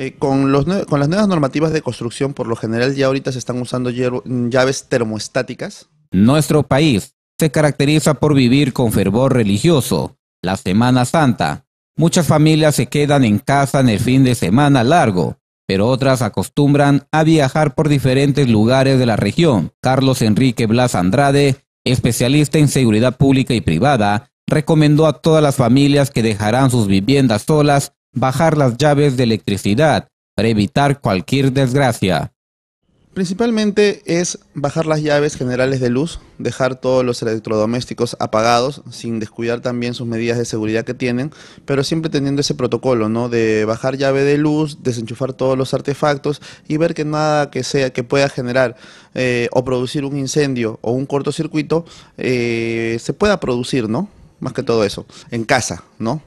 Eh, con, con las nuevas normativas de construcción, por lo general ya ahorita se están usando mm, llaves termoestáticas. Nuestro país se caracteriza por vivir con fervor religioso, la Semana Santa. Muchas familias se quedan en casa en el fin de semana largo, pero otras acostumbran a viajar por diferentes lugares de la región. Carlos Enrique Blas Andrade, especialista en seguridad pública y privada, recomendó a todas las familias que dejarán sus viviendas solas bajar las llaves de electricidad para evitar cualquier desgracia. Principalmente es bajar las llaves generales de luz, dejar todos los electrodomésticos apagados, sin descuidar también sus medidas de seguridad que tienen, pero siempre teniendo ese protocolo, ¿no? De bajar llave de luz, desenchufar todos los artefactos y ver que nada que sea que pueda generar eh, o producir un incendio o un cortocircuito eh, se pueda producir, ¿no? Más que todo eso, en casa, ¿no?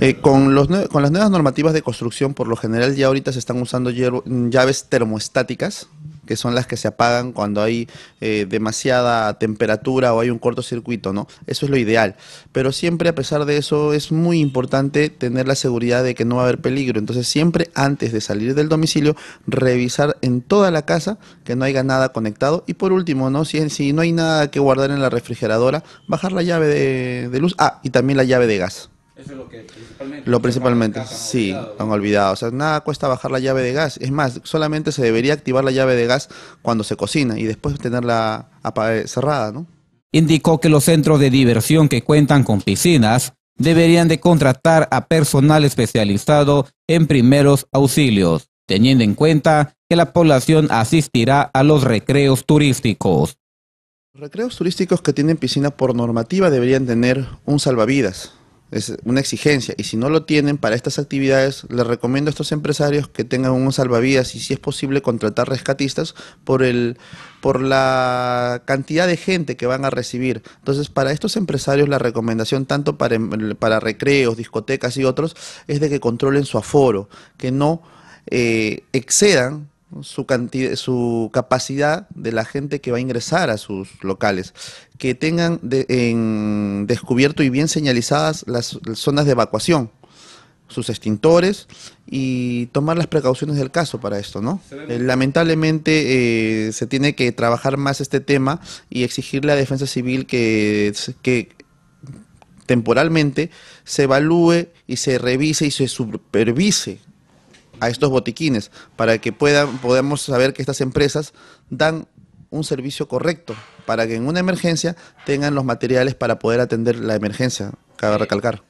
Eh, con, los, con las nuevas normativas de construcción, por lo general ya ahorita se están usando llaves termoestáticas, que son las que se apagan cuando hay eh, demasiada temperatura o hay un cortocircuito, ¿no? Eso es lo ideal. Pero siempre, a pesar de eso, es muy importante tener la seguridad de que no va a haber peligro. Entonces, siempre antes de salir del domicilio, revisar en toda la casa que no haya nada conectado. Y por último, ¿no? Si, si no hay nada que guardar en la refrigeradora, bajar la llave de, de luz. Ah, y también la llave de gas. Eso es lo que principalmente. Lo principalmente, sí, han olvidado. O sea, nada cuesta bajar la llave de gas. Es más, solamente se debería activar la llave de gas cuando se cocina y después tenerla eh, cerrada, ¿no? Indicó que los centros de diversión que cuentan con piscinas deberían de contratar a personal especializado en primeros auxilios, teniendo en cuenta que la población asistirá a los recreos turísticos. Los recreos turísticos que tienen piscina por normativa deberían tener un salvavidas, es una exigencia. Y si no lo tienen para estas actividades, les recomiendo a estos empresarios que tengan un salvavidas y si es posible contratar rescatistas por, el, por la cantidad de gente que van a recibir. Entonces, para estos empresarios la recomendación, tanto para, em, para recreos, discotecas y otros, es de que controlen su aforo, que no eh, excedan su, cantidad, su capacidad de la gente que va a ingresar a sus locales, que tengan en descubierto y bien señalizadas las, zonas de evacuación, sus extintores y tomar las precauciones del caso para esto, ¿no? Eh, lamentablemente eh, se tiene que trabajar más este tema y exigirle a la Defensa Civil que, que temporalmente se evalúe y se revise y se supervise a estos botiquines para que puedan, podamos saber que estas empresas dan un servicio correcto para que en una emergencia tengan los materiales para poder atender la emergencia, cabe recalcar.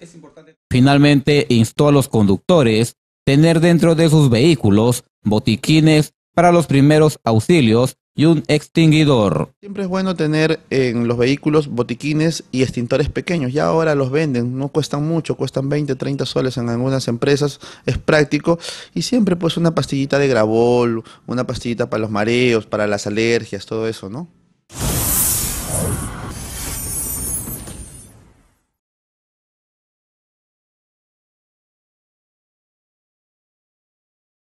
Finalmente, instó a los conductores tener dentro de sus vehículos botiquines para los primeros auxilios y un extinguidor. Siempre es bueno tener en los vehículos botiquines y extintores pequeños. Ya ahora los venden, no cuestan mucho, cuestan 20, 30 soles en algunas empresas, es práctico. Y siempre pues una pastillita de gravol, una pastillita para los mareos, para las alergias, todo eso, ¿no?